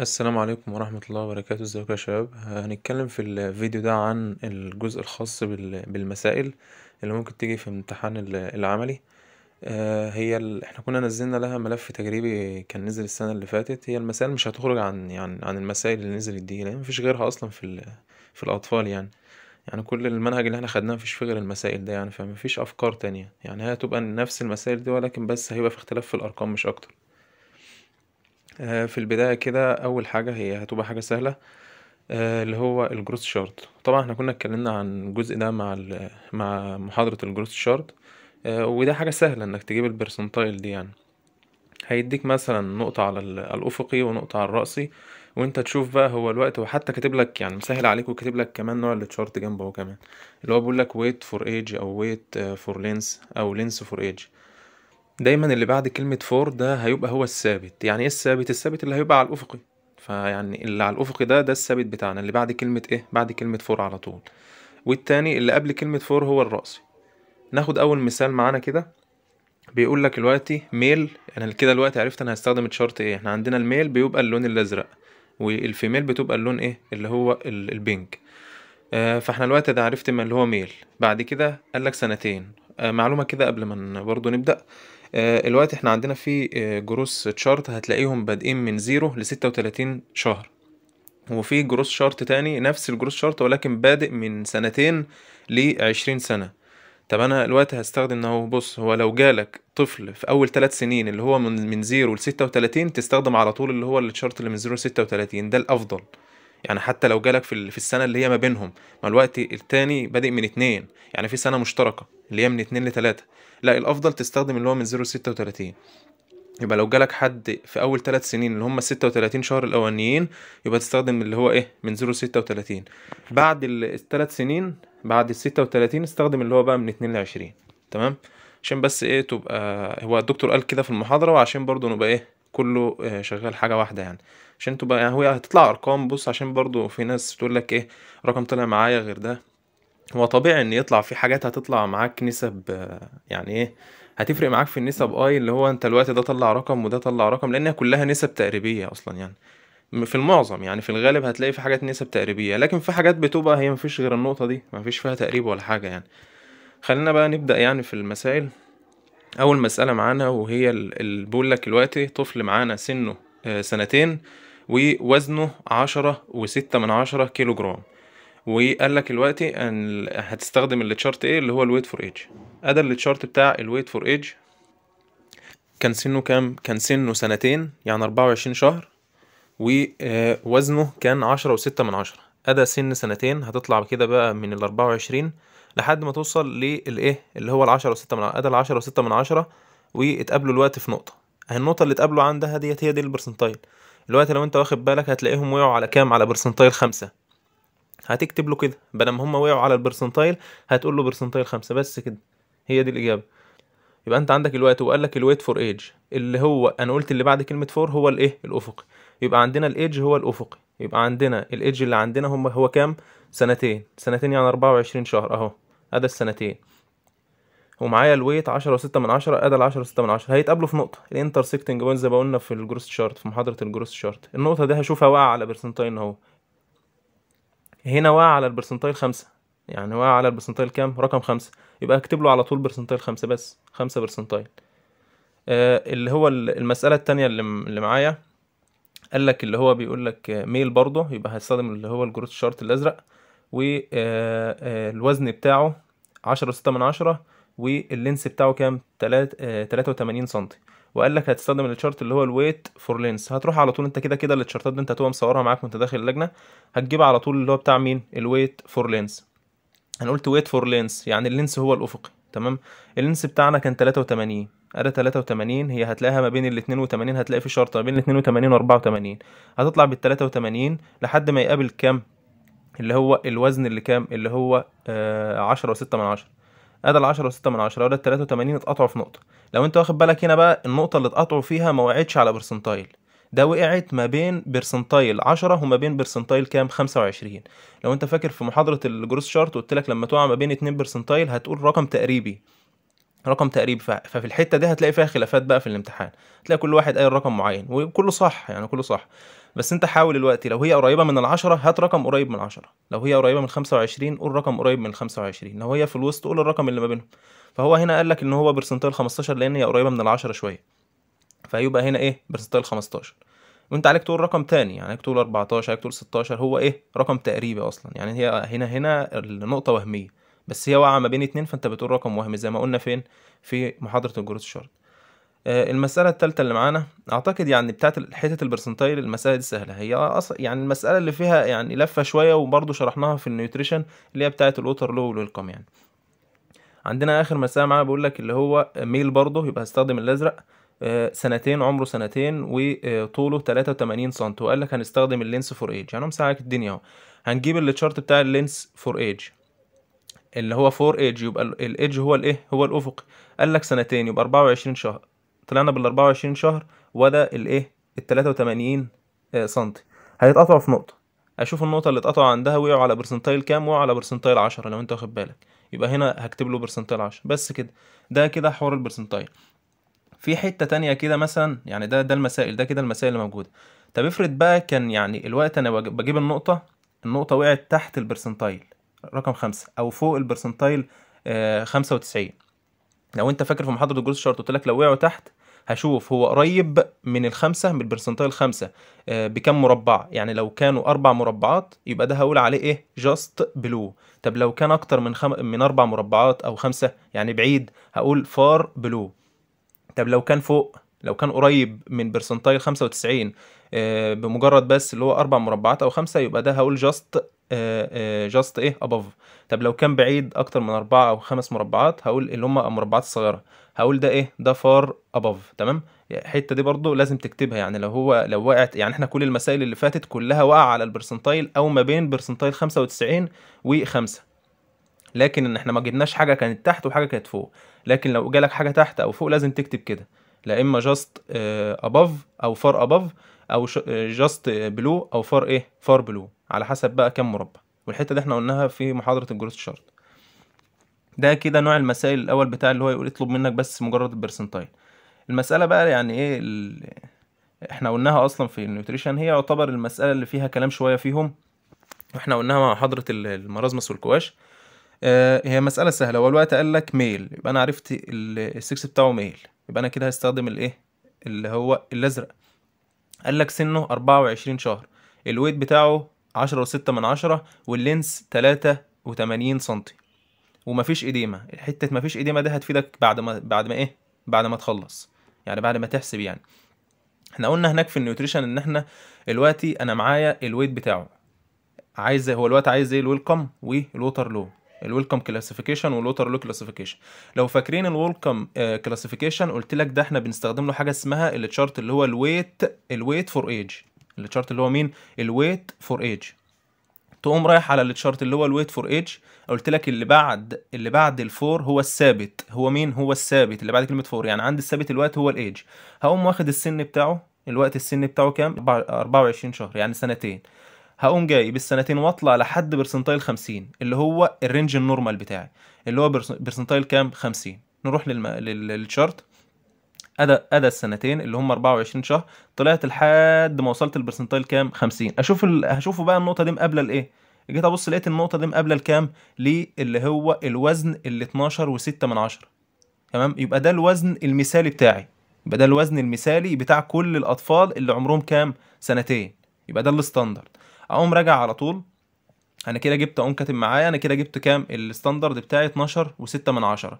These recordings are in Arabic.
السلام عليكم ورحمة الله وبركاته ازيكم يا شباب هنتكلم في الفيديو ده عن الجزء الخاص بالمسائل اللي ممكن تيجي في امتحان العملي آه، هي احنا كنا نزلنا لها ملف تجريبي كان نزل السنة اللي فاتت هي المسائل مش هتخرج عن يعني عن المسائل اللي نزلت دي لان مفيش غيرها اصلا في في الاطفال يعني يعني كل المنهج اللي احنا خدناه مفيش فيه غير المسائل ده يعني فمفيش افكار تانية يعني هي هتبقى نفس المسائل دي ولكن بس هيبقى في اختلاف في الارقام مش اكتر آه، في البداية كده أول حاجة هي هتبقى حاجة سهلة آه، اللي هو الجروس شارت طبعا احنا كنا اتكلمنا عن الجزء ده مع مع محاضرة الجروس شارت آه، وده حاجة سهلة انك تجيب البرسنتايل دي يعني هيديك مثلا نقطة على الأفقي ونقطة على الرأسي وانت تشوف بقى هو الوقت وحتى كاتب لك يعني مسهل عليك وكاتب لك كمان نوع التشارت جنبه كمان اللي هو بيقول لك ويت فور ايج او ويت فور لينس او لينس فور ايج دايما اللي بعد كلمة فور ده هيبقى هو الثابت يعني ايه الثابت الثابت اللي هيبقى على الافقي فيعني اللي على الافقي ده ده الثابت بتاعنا اللي بعد كلمة ايه بعد كلمة فور على طول والتاني اللي قبل كلمة فور هو الرأسي ناخد اول مثال معانا كده بيقول لك دلوقتي ميل انا كده دلوقتي عرفت انا هستخدم الشرط ايه احنا عندنا الميل بيبقى اللون الازرق والفيميل بتبقى اللون ايه اللي هو البينك آه فاحنا الوقت ده عرفت ما اللي هو ميل بعد كده قال لك سنتين آه معلومه كده قبل ما برضو نبدا آه، الوقت احنا عندنا في آه، جروس تشارت هتلاقيهم بادئين من 0 ل 36 شهر وفي جروس شارت تاني نفس الجروس شارت ولكن بادئ من سنتين لعشرين سنة طب انا الوقت هستخدم انه بص هو لو جالك طفل في اول ثلاث سنين اللي هو من من 0 ل 36 تستخدم على طول اللي هو التشارت اللي من 0 ل 36 ده الافضل يعني حتى لو جالك في, في السنه اللي هي ما بينهم ما الوقت التاني بادئ من اتنين يعني في سنه مشتركه اللي هي من اتنين لتلاته لا الافضل تستخدم اللي هو من 0 36 يبقى لو جالك حد في اول ثلاث سنين اللي هم 36 شهر الاولانيين يبقى تستخدم اللي هو ايه من 0 36 بعد الثلاث سنين بعد ال 36 استخدم اللي هو بقى من 2 ل 20 تمام عشان بس ايه تبقى هو الدكتور قال كده في المحاضره وعشان برضو نبقى ايه كله آه، شغال حاجه واحده يعني عشان تبقى يعني هو هتطلع ارقام بص عشان برضو في ناس تقول لك ايه رقم طلع معايا غير ده هو طبيعي ان يطلع في حاجات هتطلع معاك نسب يعني ايه هتفرق معاك في النسب اي آه، اللي هو انت الوقت ده طلع رقم وده طلع رقم لانها كلها نسب تقريبيه اصلا يعني في المعظم يعني في الغالب هتلاقي في حاجات نسب تقريبيه لكن في حاجات بتبقى هي مفيش غير النقطه دي مفيش فيها تقريب ولا حاجه يعني خلينا بقى نبدا يعني في المسائل اول مساله معانا وهي اللي بيقول لك طفل معانا سنه آه، سنتين ووزنه عشرة وستة من عشرة كيلو جرام وقال لك الوقت ان هتستخدم التشارت ايه اللي هو الويت فور ايج ادى التشارت بتاع الويت فور ايج كان سنه كام كان سنه سنتين يعني أربعة وعشرين شهر ووزنه كان عشرة وستة من عشرة أدى سن سنتين هتطلع كده بقى من الأربعة وعشرين لحد ما توصل للإيه اللي هو العشرة وستة من عشرة أدى العشرة وستة من عشرة واتقابلوا الوقت في نقطة النقطه اللي اتقابلوا عندها ديت هي دي البرسنتايل دلوقتي لو انت واخد بالك هتلاقيهم وقعوا على كام على برسنتايل خمسة هتكتب له كده بدل ما هم وقعوا على البرسنتايل هتقول له برسنتايل خمسة بس كده هي دي الاجابه يبقى انت عندك الوقت وقال لك الويت فور ايج اللي هو انا قلت اللي بعد كلمه فور هو الايه الافقي يبقى عندنا الايدج هو الافقي يبقى عندنا الايدج اللي عندنا هم هو كام سنتين سنتين يعني 24 شهر اهو هذا السنتين ومعايا الويت 10 و6 من 10 ادي ال 10 و6 من 10 هيتقابلوا في نقطه الانترسكتنج بوينت زي ما قلنا في الجروس شارت في محاضره الجروس شارت النقطه دي هشوفها واقعه على برسنتايل اهو هنا واقع على البرسنتايل 5 يعني واقع على البرسنتايل كام رقم 5 يبقى اكتب له على طول برسنتايل 5 بس 5 برسنتايل آه اللي هو المساله الثانيه اللي, اللي معايا قال لك اللي هو بيقول لك ميل برضه يبقى هيستخدم اللي هو الجروس شارت الازرق والوزن آه، آه، بتاعه 10 و6 من 10 واللينس بتاعه كام 83 آه، سم وقال لك هتستخدم التشارت اللي هو الويت فور لينس هتروح على طول انت كده كده التشارتات دي انت هتبقى مصورها معاك وانت داخل اللجنه هتجيب على طول اللي هو بتاع مين الويت فور لينس انا قلت ويت فور لينس يعني اللينس هو الافقي تمام اللينس بتاعنا كان 83 ادي 83 هي هتلاقيها ما بين ال 82 هتلاقي في شرطه ما بين ال 82 و 84 هتطلع بال 83 لحد ما يقابل كام اللي هو الوزن اللي كام اللي هو 10 آه، و6 من 10 ادي و6 من 10 ولا ال 83 اتقطعوا في نقطة لو انت واخد بالك هنا بقى النقطة اللي اتقطعوا فيها ما وقعتش على برسنتايل ده وقعت ما بين برسنتايل 10 وما بين برسنتايل كام 25 لو انت فاكر في محاضرة الجروس شارت قلت لك لما تقع ما بين اتنين برسنتايل هتقول رقم تقريبي رقم تقريبي ففي الحته دي هتلاقي فيها خلافات بقى في الامتحان هتلاقي كل واحد قايل رقم معين وكله صح يعني كله صح بس انت حاول دلوقتي لو هي قريبه من العشرة هات رقم قريب من العشرة لو هي قريبه من 25 قول رقم قريب من 25 لو هي في الوسط قول الرقم اللي ما بينهم فهو هنا قال لك ان هو برسنتيل 15 لان هي قريبه من العشرة شويه فيبقى هنا ايه برسنتيل 15 وانت عليك تقول رقم تاني يعني عليك تقول 14 عليك تقول 16 هو ايه رقم تقريبي اصلا يعني هي هنا هنا النقطه وهميه بس هي واقعه ما بين اتنين فانت بتقول رقم وهمي زي ما قلنا فين في محاضره الجروث شارت آه، المسألة التالتة اللي معانا أعتقد يعني بتاعت حتة البرسنتايل المسألة دي سهلة هي أصلا يعني المسألة اللي فيها يعني لفة شوية وبرضه شرحناها في النيوتريشن اللي هي بتاعت الأوتر لو والويلكم يعني عندنا آخر مسألة معانا بقول لك اللي هو ميل برضه يبقى هستخدم الأزرق آه، سنتين عمره سنتين وطوله 83 سم وقال لك هنستخدم اللينس فور ايج يعني مساعدك الدنيا اهو هنجيب التشارت بتاع اللينس فور ايج اللي هو فور ايج يبقى الايدج هو الايه هو الافقي قال لك سنتين يبقى 24 شهر طلعنا بال 24 شهر وده الايه ال 83 ايه؟ آه، سنتي هيتقطعوا في نقطه اشوف النقطه اللي اتقطعوا عندها وقعوا على برسنتايل كام وقعوا على برسنتايل 10 لو انت واخد بالك يبقى هنا هكتب له برسنتايل 10 بس كده ده كده حوار البرسنتايل في حته تانية كده مثلا يعني ده ده المسائل ده كده المسائل اللي موجوده طب افرض بقى كان يعني الوقت انا بجيب النقطه النقطه وقعت تحت البرسنتايل رقم خمسة او فوق البرسنتايل آه 95 لو انت فاكر في محاضره الجروس شارت قلت لك لو وقعوا تحت هشوف هو قريب من الخمسة من البرسنتايل خمسة آه بكم مربع يعني لو كانوا أربع مربعات يبقى ده هقول عليه إيه جاست بلو طب لو كان أكتر من خم... من أربع مربعات أو خمسة يعني بعيد هقول فار بلو طب لو كان فوق لو كان قريب من برسنتايل 95 آه بمجرد بس اللي هو أربع مربعات أو خمسة يبقى ده هقول جاست جاست آه، آه، ايه اباف طب لو كان بعيد اكتر من أربعة او خمس مربعات هقول اللي هم المربعات الصغيره هقول ده ايه ده فار اباف تمام الحته دي برضو لازم تكتبها يعني لو هو لو وقعت يعني احنا كل المسائل اللي فاتت كلها وقع على البرسنتايل او ما بين برسنتايل 95 و5 لكن ان احنا ما جبناش حاجه كانت تحت وحاجه كانت فوق لكن لو جالك حاجه تحت او فوق لازم تكتب كده لا اما جاست اباف آه، او فار اباف او جاست بلو او فار ايه فار بلو على حسب بقى كام مربع والحته دي احنا قلناها في محاضره الجروس شارت ده كده نوع المسائل الاول بتاع اللي هو يقول يطلب منك بس مجرد البرسنتايل المساله بقى يعني ايه اللي احنا قلناها اصلا في النيوتريشن هي يعتبر المساله اللي فيها كلام شويه فيهم واحنا قلناها مع محاضره المرازمس والكواش آه، هي مساله سهله هو الوقت قال لك ميل يبقى انا عرفت السكس بتاعه ميل يبقى انا كده هستخدم الايه اللي هو الازرق قال لك سنه 24 شهر الويت بتاعه عشرة وستة من عشرة واللينس تلاتة وتمانين سنتي ومفيش إديمة الحتة مفيش إديمة ده هتفيدك بعد ما بعد ما إيه بعد ما تخلص يعني بعد ما تحسب يعني احنا قلنا هناك في النيوتريشن ان احنا دلوقتي انا معايا الويت بتاعه عايز هو الوقت عايز ايه الويلكم والووتر لو الويلكم كلاسيفيكيشن والووتر لو كلاسيفيكيشن لو فاكرين الويلكم كلاسيفيكيشن آه، قلت لك ده احنا بنستخدم له حاجه اسمها التشارت اللي هو الويت الويت فور ايج التشارت اللي هو مين الويت فور ايج تقوم رايح على التشارت اللي هو الويت فور ايج قلت لك اللي بعد اللي بعد الفور هو الثابت هو مين هو الثابت اللي بعد كلمه فور يعني عند الثابت الوقت هو الايج هقوم واخد السن بتاعه الوقت السن بتاعه كام 24 شهر يعني سنتين هقوم جاي بالسنتين واطلع لحد برسنتايل 50 اللي هو الرينج النورمال بتاعي اللي هو برسنتايل كام 50 نروح للم... للشارت ادى ادى السنتين اللي هم 24 شهر طلعت لحد ما وصلت البرسنتايل كام 50 اشوف ال... هشوفه بقى النقطه دي مقابله لايه جيت ابص لقيت النقطه دي مقابله لكام للي هو الوزن اللي 12 و6 من 10 تمام يبقى ده الوزن المثالي بتاعي يبقى ده الوزن المثالي بتاع كل الاطفال اللي عمرهم كام سنتين يبقى ده الستاندرد اقوم راجع على طول انا كده جبت اقوم كاتب معايا انا كده جبت كام الستاندرد بتاعي 12 و6 من 10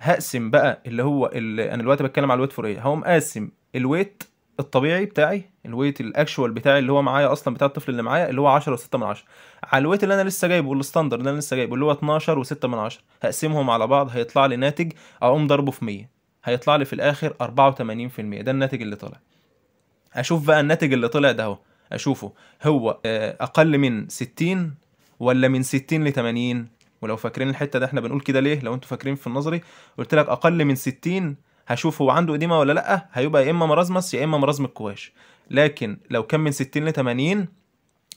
هقسم بقى اللي هو اللي انا دلوقتي بتكلم على الويت فور ايه هقوم قاسم الويت الطبيعي بتاعي الويت الاكشوال بتاعي اللي هو معايا اصلا بتاع الطفل اللي معايا اللي هو 10 و6 من 10 على الويت اللي انا لسه جايبه الستاندرد اللي انا لسه جايبه اللي هو 12 و6 من 10 هقسمهم على بعض هيطلع لي ناتج اقوم ضربه في 100 هيطلع لي في الاخر 84% ده الناتج اللي طلع اشوف بقى الناتج اللي طلع ده اهو اشوفه هو آه، اقل من 60 ولا من 60 ل 80 ولو فاكرين الحته ده احنا بنقول كده ليه لو انتوا فاكرين في النظري قلت لك اقل من 60 هشوف هو عنده اديمه ولا لا هيبقى يا اما مرازمس يا اما مرازم الكواش لكن لو كان من 60 ل 80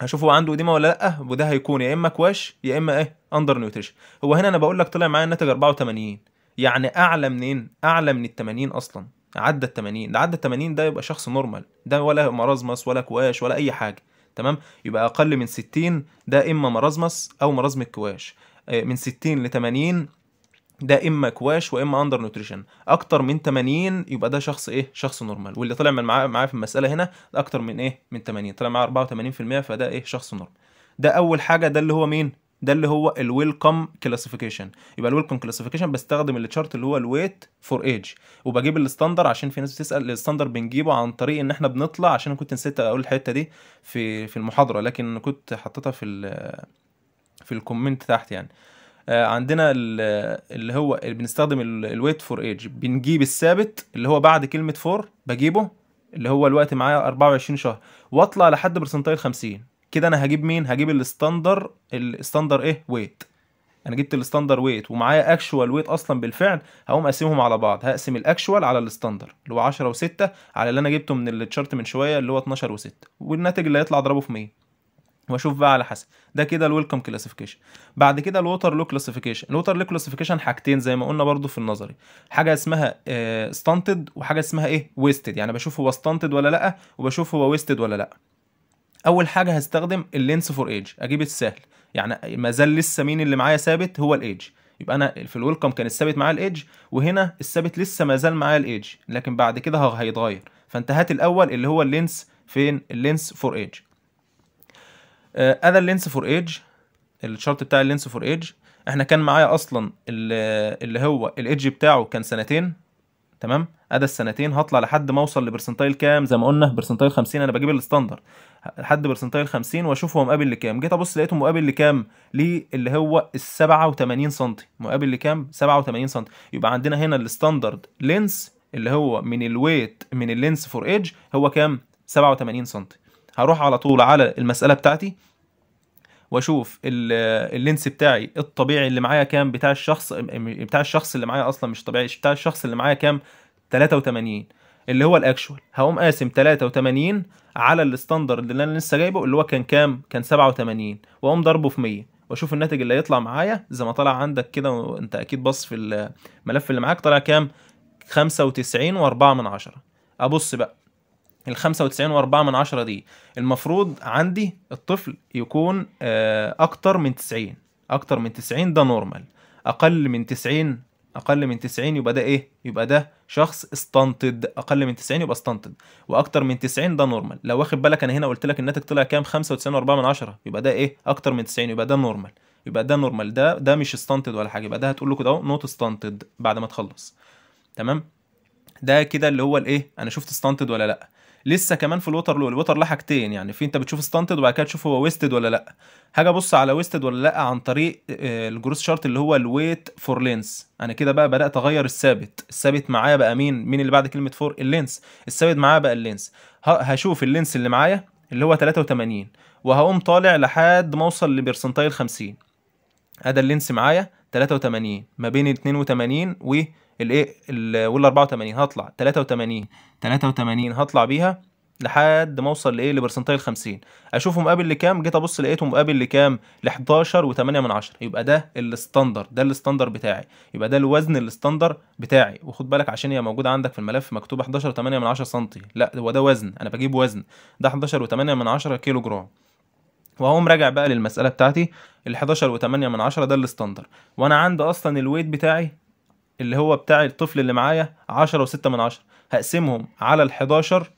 هشوف هو عنده اديمه ولا لا وده هيكون يا اما كواش يا اما ايه اندر نيوتريشن هو هنا انا بقول لك طلع معايا الناتج 84 يعني اعلى منين اعلى من ال 80 اصلا عدى ال 80 ده عدى ال 80 ده يبقى شخص نورمال ده ولا مرازمس ولا كواش ولا اي حاجه تمام يبقى اقل من 60 ده اما مرازمس او مرازم الكواش آه، من 60 ل 80 ده اما كواش واما اندر نوتريشن اكتر من 80 يبقى ده شخص ايه شخص نورمال واللي طلع من معايا في المساله هنا اكتر من ايه من 80 طلع معاه 84% فده ايه شخص نورمال ده اول حاجه ده اللي هو مين ده اللي هو الويلكم كلاسيفيكيشن يبقى الويلكم كلاسيفيكيشن بستخدم التشارت اللي هو الويت فور ايج وبجيب الستاندر عشان في ناس بتسال الستاندر بنجيبه عن طريق ان احنا بنطلع عشان كنت نسيت اقول الحته دي في في المحاضره لكن كنت حطيتها في في الكومنت تحت يعني آه، عندنا اللي هو اللي بنستخدم الويت فور ايج بنجيب الثابت اللي هو بعد كلمه فور بجيبه اللي هو الوقت معايا 24 شهر واطلع لحد برسنتايل 50 كده انا هجيب مين هجيب الستاندر الستاندر ايه ويت انا جبت الستاندر ويت ومعايا اكشوال ويت اصلا بالفعل هقوم اقسمهم على بعض هقسم الاكشوال على الستاندر اللي هو 10 و6 على اللي انا جبته من التشارت من شويه اللي هو 12 و6 والناتج اللي هيطلع اضربه في 100 واشوف بقى على حسب ده كده الويلكم كلاسيفيكيشن بعد كده الوتر لو كلاسيفيكيشن الوتر لو كلاسيفيكيشن حاجتين زي ما قلنا برضو في النظري حاجه اسمها ستانتد آه، وحاجه اسمها ايه ويستد يعني بشوف هو ستانتد ولا لا وبشوف هو ويستد ولا لا اول حاجه هستخدم اللينس فور ايج اجيب السهل يعني ما زال لسه مين اللي معايا ثابت هو الايج يبقى انا في الويلكم كان الثابت معايا الايدج وهنا الثابت لسه ما زال معايا الايدج لكن بعد كده هيتغير فانت هات الاول اللي هو اللينس فين اللينس فور ايدج انا اللينس فور ايدج الشرط بتاع اللينس فور ايدج احنا كان معايا اصلا اللي هو الايدج بتاعه كان سنتين تمام ادا السنتين هطلع لحد ما اوصل لبرسنتايل كام زي ما قلنا برسنتايل 50 انا بجيب الستاندر لحد برسنتايل 50 واشوف هو مقابل لكام جيت ابص لقيته مقابل لكام ليه اللي هو ال 87 سم مقابل لكام 87 سم يبقى عندنا هنا الستاندرد لينس اللي هو من الويت من اللينس فور ايدج هو كام 87 سم هروح على طول على المساله بتاعتي واشوف اللينس بتاعي الطبيعي اللي معايا كام بتاع الشخص بتاع الشخص اللي معايا اصلا مش طبيعي بتاع الشخص اللي معايا كام 83 اللي هو الاكشوال هقوم قاسم 83 على الستاندرد اللي انا لسه جايبه اللي هو كان كام كان 87 واقوم ضربه في 100 واشوف الناتج اللي هيطلع معايا زي ما طلع عندك كده وانت اكيد بص في الملف اللي معاك طلع كام 95.4 من ابص بقى ال 95.4 دي المفروض عندي الطفل يكون آه، اكتر من 90 اكتر من 90 ده نورمال اقل من 90 اقل من 90 يبقى ده ايه يبقى ده شخص استنتد اقل من 90 يبقى استنتد واكتر من 90 ده نورمال لو واخد بالك انا هنا قلت لك الناتج طلع كام 95.4 يبقى ده ايه اكتر من 90 يبقى ده نورمال يبقى ده نورمال ده ده مش استنتد ولا حاجه يبقى ده هتقول له كده اهو نوت استنتد بعد ما تخلص تمام ده كده اللي هو الايه انا شفت استنتد ولا لا لسه كمان في الوتر لول الوتر له حاجتين يعني في انت بتشوف ستانتد وبعد كده تشوف هو ويستد ولا لا هاجي ابص على ويستد ولا لا عن طريق آه، الجروس شارت اللي هو الويت فور لينس انا كده بقى بدات اغير الثابت الثابت معايا بقى مين مين اللي بعد كلمه فور اللينس الثابت معايا بقى اللينس هشوف اللينس اللي معايا اللي هو 83 وهقوم طالع لحد ما اوصل لبرسنتايل 50 هذا اللينس معايا 83 ما بين 82 والايه وال 84 هطلع 83 83 هطلع بيها لحد ما اوصل لايه لبرسنتايل 50 اشوفه مقابل لكام جيت ابص لقيته مقابل لكام ل 11 و8 من 10 يبقى ده الاستاندر ده الاستاندر بتاعي يبقى ده الوزن الاستاندر بتاعي وخد بالك عشان هي موجوده عندك في الملف مكتوب 11 و8 من 10 سم لا هو ده وزن انا بجيب وزن ده 11 و8 من 10 كيلو جرام واقوم راجع بقى للمساله بتاعتي ال 11 و8 من 10 ده الاستاندر وانا عندي اصلا الويت بتاعي اللي هو بتاع الطفل اللي معايا 10 و6 من 10 هقسمهم على ال 11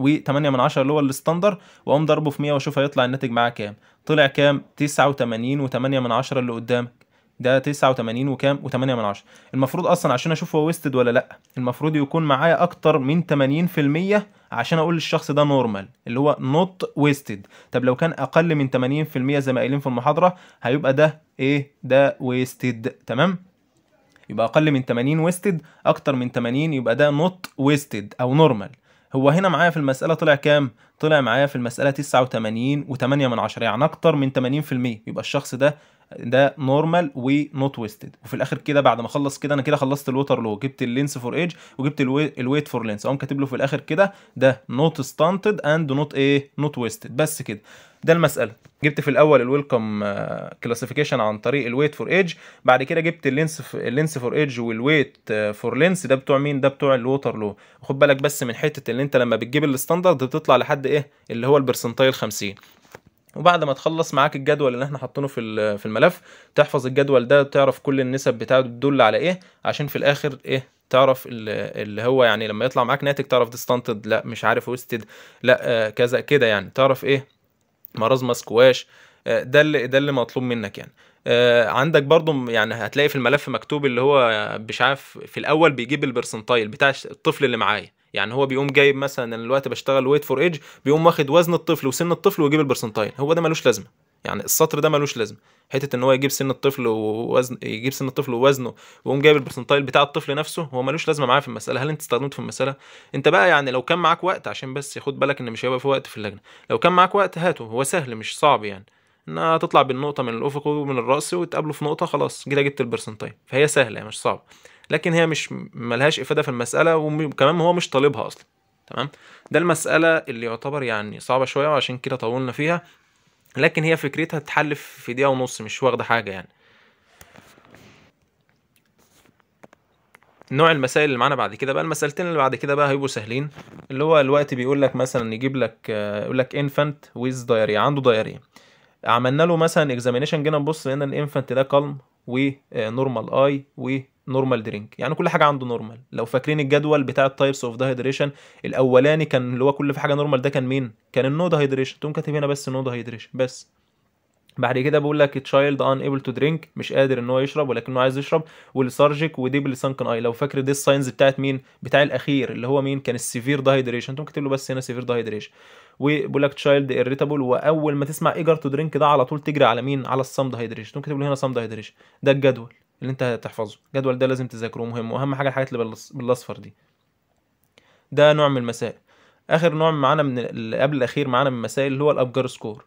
و8 من 10 اللي هو الاستاندر واقوم ضربه في 100 واشوف هيطلع الناتج معايا كام طلع كام 89 و8 من 10 اللي قدامك ده 89 وكام و8 من 10 المفروض اصلا عشان اشوف هو ويستد ولا لا المفروض يكون معايا اكتر من 80% عشان اقول للشخص ده نورمال اللي هو نوت ويستد طب لو كان اقل من 80% زي ما قايلين في المحاضره هيبقى ده ايه ده ويستد تمام يبقى اقل من 80 ويستد اكتر من 80 يبقى ده نوت ويستد او نورمال هو هنا معايا في المسألة طلع كام؟ طلع معايا في المسألة 89 و8 من 10 يعني أكتر من 80% يبقى الشخص ده ده نورمال ونوت ويستد وفي الاخر كده بعد ما اخلص كده انا كده خلصت الوتر لو جبت اللينس فور ايدج وجبت الويت فور لينس اقوم كاتب له في الاخر كده ده نوت ستانتد اند نوت ايه نوت ويستد بس كده ده المساله جبت في الاول الويلكم كلاسيفيكيشن آه، عن طريق الويت فور ايدج بعد كده جبت اللينس اللينس فور ايدج والويت فور لينس ده بتوع مين ده بتوع الوتر لو خد بالك بس من حته ان انت لما بتجيب الستاندرد بتطلع لحد ايه اللي هو البرسنتايل 50 وبعد ما تخلص معاك الجدول اللي احنا حاطينه في في الملف تحفظ الجدول ده تعرف كل النسب بتاعته بتدل على ايه عشان في الاخر ايه تعرف اللي هو يعني لما يطلع معاك ناتج تعرف ديستانتد لا مش عارف ويستد لا آه، كذا كده يعني تعرف ايه مرازمه سكواش ده اللي ده اللي مطلوب منك يعني آه، عندك برضو يعني هتلاقي في الملف مكتوب اللي هو مش عارف في الاول بيجيب البرسنتايل بتاع الطفل اللي معايا يعني هو بيقوم جايب مثلا انا دلوقتي بشتغل ويت فور ايج بيقوم واخد وزن الطفل وسن الطفل ويجيب البرسنتايل هو ده ملوش لازمه يعني السطر ده ملوش لازمه حته ان هو يجيب سن الطفل ووزن يجيب سن الطفل ووزنه ويقوم جايب البرسنتايل بتاع الطفل نفسه هو ملوش لازمه معاه في المساله هل انت استخدمته في المساله انت بقى يعني لو كان معاك وقت عشان بس خد بالك ان مش هيبقى في وقت في اللجنه لو كان معاك وقت هاته هو سهل مش صعب يعني انها تطلع بالنقطه من الافق ومن الراس وتقابله في نقطه خلاص كده جبت البرسنتايل فهي سهله مش صعبه لكن هي مش ملهاش افاده في المساله وكمان هو مش طالبها اصلا تمام ده المساله اللي يعتبر يعني صعبه شويه وعشان كده طولنا فيها لكن هي فكرتها تتحل في دقيقه ونص مش واخده حاجه يعني نوع المسائل اللي معانا بعد كده بقى المسألتين اللي بعد كده بقى هيبقوا سهلين اللي هو الوقت بيقول لك مثلا يجيب لك يقول لك انفانت ويز دايري عنده دايري عملنا له مثلا اكزامينشن جينا نبص لقينا الانفانت ده كالم ونورمال اي نورمال درينك يعني كل حاجه عنده نورمال لو فاكرين الجدول بتاع التايبس اوف هيدريشن الاولاني كان اللي هو كل في حاجه نورمال ده كان مين كان النو هيدريشن تقوم كاتب هنا بس نو هيدريشن بس بعد كده بقول لك تشايلد ان ايبل تو درينك مش قادر ان هو يشرب ولكنه عايز يشرب والسارجيك ودي سانكن اي لو فاكر دي الساينز بتاعت مين بتاع الاخير اللي هو مين كان السيفير هيدريشن انت كاتب له بس هنا سيفير هيدريشن وبيقول لك تشايلد اريتابل واول ما تسمع ايجر تو درينك ده على طول تجري على مين على الصم دايهيدريشن ممكن كاتب له هنا صم دايهيدريشن ده الجدول اللي انت هتحفظه الجدول ده لازم تذاكره مهم واهم حاجه الحاجات اللي بالاصفر دي ده نوع من المسائل اخر نوع معانا من اللي قبل الاخير معانا من المسائل اللي هو الابجار سكور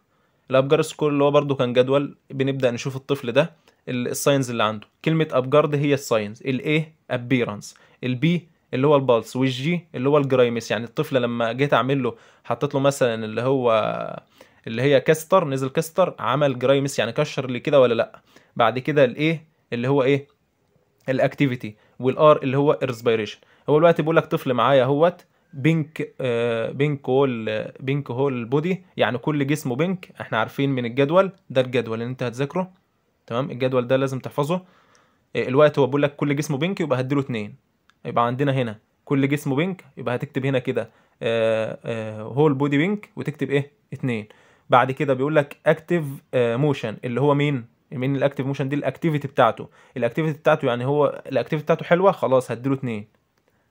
الابجار سكور اللي هو برده كان جدول بنبدا نشوف الطفل ده الساينز اللي عنده كلمه ابجارد هي الساينز الايه ابيرنس البي اللي هو البالس والجي اللي هو الجرايمس يعني الطفل لما جيت اعمل له حطيت له مثلا اللي هو اللي هي كاستر نزل كاستر عمل جرايمس يعني كشر لي كده ولا لا بعد كده الايه اللي هو ايه الاكتيفيتي والار اللي هو الريسبيريشن هو دلوقتي بيقول لك طفل معايا اهوت بينك آه بينك هول بينك هول بودي يعني كل جسمه بينك احنا عارفين من الجدول ده الجدول اللي انت هتذاكره تمام الجدول ده لازم تحفظه آه، الوقت هو بيقول لك كل جسمه بينك يبقى هديله اتنين يبقى عندنا هنا كل جسمه بينك يبقى هتكتب هنا كده آه، آه، هول بودي بينك وتكتب ايه اتنين بعد كده بيقول لك اكتف موشن اللي هو مين يعني من الاكتيف موشن دي الاكتيفيتي بتاعته الاكتيفيتي بتاعته يعني هو الاكتيفيتي بتاعته حلوه خلاص هديله اتنين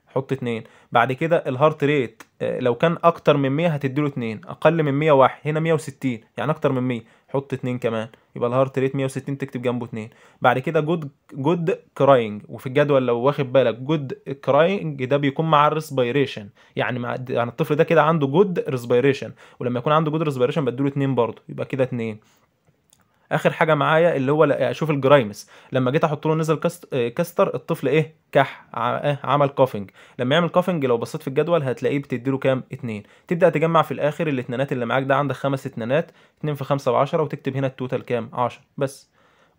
حط اتنين بعد كده الهارت آه، ريت لو كان اكتر من 100 هتديله اتنين اقل من 100 واحد هنا 160 يعني اكتر من 100 حط اتنين كمان يبقى الهارت ريت 160 تكتب جنبه اتنين بعد كده جود جود كراينج وفي الجدول لو واخد بالك جود كراينج ده بيكون مع الريسبيريشن يعني مع يعني الطفل ده كده عنده جود ريسبيريشن ولما يكون عنده جود ريسبيريشن بديله اتنين برضه يبقى كده اتنين اخر حاجه معايا اللي هو اشوف الجرايمس لما جيت احط له نزل كاستر الطفل ايه كح إيه، عمل كوفنج لما يعمل كوفنج لو بصيت في الجدول هتلاقيه بتديله كام اتنين تبدا تجمع في الاخر الاتنينات اللي معاك ده عندك خمس اتنينات اتنين في خمسة بعشرة وتكتب هنا التوتال كام عشر بس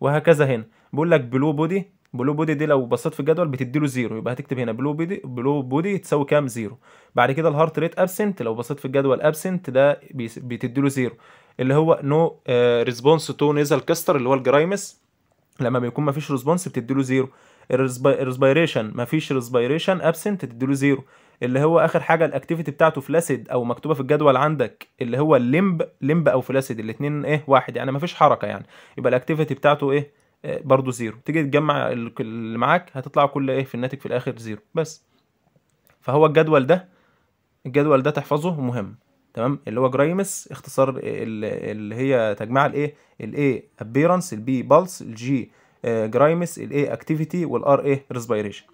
وهكذا هنا بيقول لك بلو بودي بلو بودي دي لو بصيت في الجدول بتديله زيرو يبقى هتكتب هنا بلو بودي بلو بودي تساوي كام زيرو بعد كده الهارت ريت ابسنت لو بصيت في الجدول ابسنت ده بتديله زيرو اللي هو نو ريسبونس تو نيزل كاستر اللي هو الجرايمس لما بيكون مفيش ريسبونس بتديله زيرو الريسبيريشن مفيش ريسبيريشن ابسنت تديله زيرو اللي هو اخر حاجه الاكتيفيتي بتاعته فلاسيد او مكتوبه في الجدول عندك اللي هو الليمب ليمب او فلاسيد الاثنين ايه واحد يعني مفيش حركه يعني يبقى الاكتيفيتي بتاعته ايه آه، برضه زيرو تيجي تجمع اللي معاك هتطلع كل ايه في الناتج في الاخر زيرو بس فهو الجدول ده الجدول ده تحفظه مهم تمام اللي هو جرايمس اختصار اللي هي تجمع الايه الاي ابيرنس البي بالس الجي جرايمس الاي اكتيفيتي والار ايه ريسبيريشن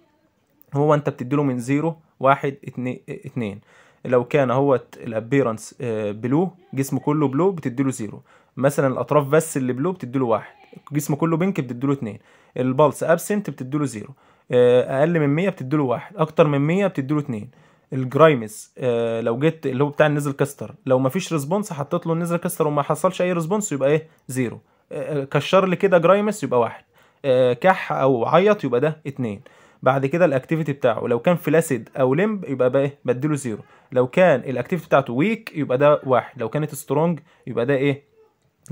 هو انت بتديله من 0 1 2 لو كان اهوت الابيرنس بلو جسمه كله بلو بتديله 0 مثلا الاطراف بس اللي بلو بتديله 1 جسمه كله بينك بتديله 2 البلس ابسنت بتديله 0 آه، اقل من 100 بتديله 1 اكتر من 100 بتديله 2 الجرايمز آه لو جيت اللي هو بتاع النزل كاستر لو مفيش ريسبونس حطيت له النزل كاستر وما حصلش اي ريسبونس يبقى ايه زيرو آه،, آه كشر لي كده جرايمس يبقى واحد آه كح او عيط يبقى ده اتنين بعد كده الاكتيفيتي بتاعه لو كان فلاسيد او لمب يبقى بقى ايه بديله زيرو لو كان الاكتيفيتي بتاعته ويك يبقى ده واحد لو كانت سترونج يبقى ده ايه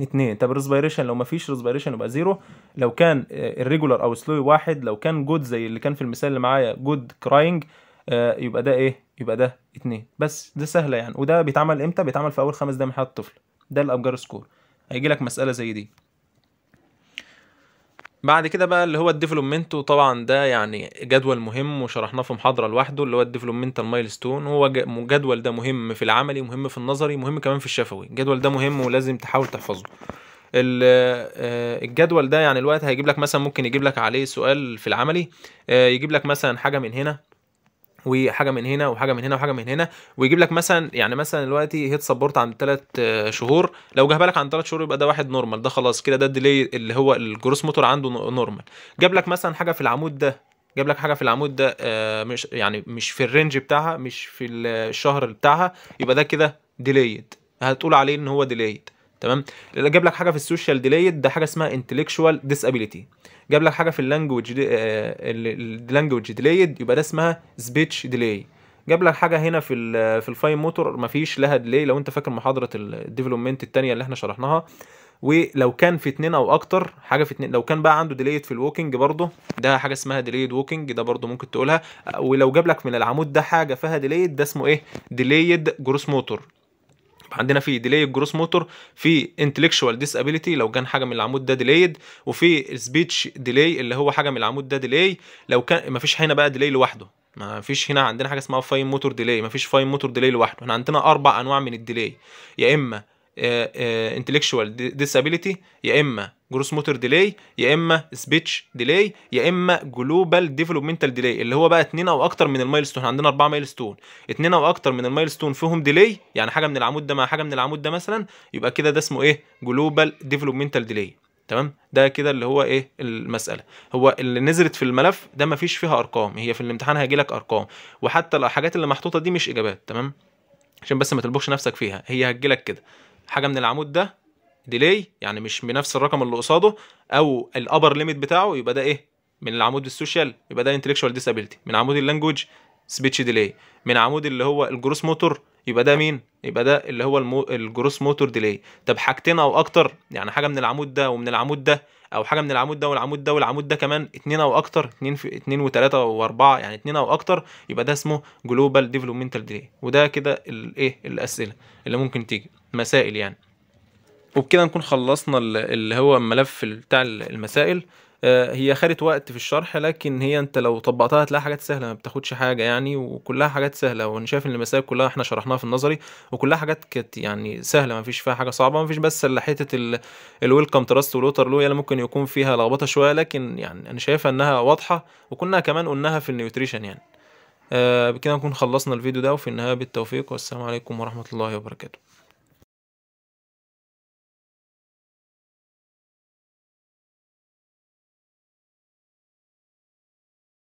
اتنين طب الريسبيريشن لو مفيش ريسبيريشن يبقى زيرو لو كان الريجولار آه، او سلو واحد لو كان جود زي اللي كان في المثال اللي معايا جود كراينج آه، يبقى ده ايه يبقى ده اتنين بس ده سهله يعني وده بيتعمل امتى بيتعمل في اول خمس دقايق من حياه الطفل ده الابجار سكور هيجي لك مساله زي دي بعد كده بقى اللي هو الديفلوبمنت وطبعا ده يعني جدول مهم وشرحناه في محاضره لوحده اللي هو الديفلوبمنتال مايلستون هو جدول ده مهم في العملي مهم في النظري مهم كمان في الشفوي الجدول ده مهم ولازم تحاول تحفظه آه، الجدول ده يعني الوقت هيجيب لك مثلا ممكن يجيب لك عليه سؤال في العملي آه، يجيب لك مثلا حاجه من هنا وحاجه من هنا وحاجه من هنا وحاجه من هنا ويجيب لك مثلا يعني مثلا دلوقتي هيت سبورت عند 3 شهور لو جابها لك عند 3 شهور يبقى ده واحد نورمال ده خلاص كده ده الديلي اللي هو الجروس موتور عنده نورمال جاب لك مثلا حاجه في العمود ده جاب لك حاجه في العمود ده آه، مش يعني مش في الرينج بتاعها مش في الشهر بتاعها يبقى ده كده ديليد هتقول عليه ان هو ديليد تمام جاب لك حاجه في السوشيال ديليد ده حاجه اسمها انتلكشوال ديسابيليتي جاب لك حاجه في اللانجوج اللانجوج ديليد يبقى ده اسمها سبيتش ديلي جاب لك حاجه هنا في الـ في الفاين موتور مفيش لها ديلي لو انت فاكر محاضره الديفلوبمنت الثانيه اللي احنا شرحناها ولو كان في اتنين او اكتر حاجه في اتنين لو كان بقى عنده ديليت في الووكينج برضه ده حاجه اسمها ديليت ووكينج ده برضه ممكن تقولها ولو جاب لك من العمود ده حاجه فيها ديليت ده اسمه ايه ديليت جروس موتور عندنا في ديلي الجروس موتور في انتلكشوال ديسابيليتي لو كان حاجه من العمود ده ديليد وفي سبيتش ديلي اللي هو حاجه من العمود ده ديلي لو كان مفيش هنا بقى ديلي لوحده ما فيش هنا عندنا حاجه اسمها فاين موتور ديلي ما فيش فاين موتور ديلي لوحده احنا عندنا اربع انواع من الديلي يا اما انتلكشوال آه، آه، ديسابيليتي يا اما جروس موتور ديلي يا اما سبيتش ديلي يا اما جلوبال ديفلوبمنتال ديلي اللي هو بقى اتنين او اكتر من المايلستون عندنا اربعه مايلستون اتنين او اكتر من المايلستون فيهم ديلي يعني حاجه من العمود ده مع حاجه من العمود ده مثلا يبقى كده ده اسمه ايه جلوبال ديفلوبمنتال ديلي تمام ده كده اللي هو ايه المساله هو اللي نزلت في الملف ده ما فيش فيها ارقام هي في الامتحان هيجي لك ارقام وحتى الحاجات اللي محطوطه دي مش اجابات تمام عشان بس ما تلبخش نفسك فيها هي هتجيلك كده حاجه من العمود ده ديلي يعني مش بنفس الرقم اللي قصاده او الابر ليميت بتاعه يبقى ده ايه من العمود السوشيال يبقى ده انتلكشوال ديسابيلتي من عمود اللانجوج سبيتش ديلي من عمود اللي هو الجروس موتور يبقى ده مين يبقى ده اللي هو المو... الجروس موتور ديلي طب حاجتين او اكتر يعني حاجه من العمود ده ومن العمود ده او حاجه من العمود ده والعمود ده والعمود ده كمان اتنين او اكتر اتنين في اتنين وتلاته واربعه يعني اتنين او اكتر يبقى ده اسمه جلوبال ديفلوبمنتال ديلي وده كده الايه الاسئله اللي ممكن تيجي مسائل يعني وبكده نكون خلصنا اللي هو الملف بتاع المسائل آه، هي خدت وقت في الشرح لكن هي انت لو طبقتها هتلاقي حاجات سهله ما بتاخدش حاجه يعني وكلها حاجات سهله وانا شايف ان المسائل كلها احنا شرحناها في النظري وكلها حاجات كانت يعني سهله ما فيش فيها حاجه صعبه ما فيش بس اللي حته الويلكم تراست والوتر لو يعني ممكن يكون فيها لخبطه شويه لكن يعني انا شايفها انها واضحه وكنا كمان قلناها في النيوتريشن يعني آه، بكده نكون خلصنا الفيديو ده وفي النهايه بالتوفيق والسلام عليكم ورحمه الله وبركاته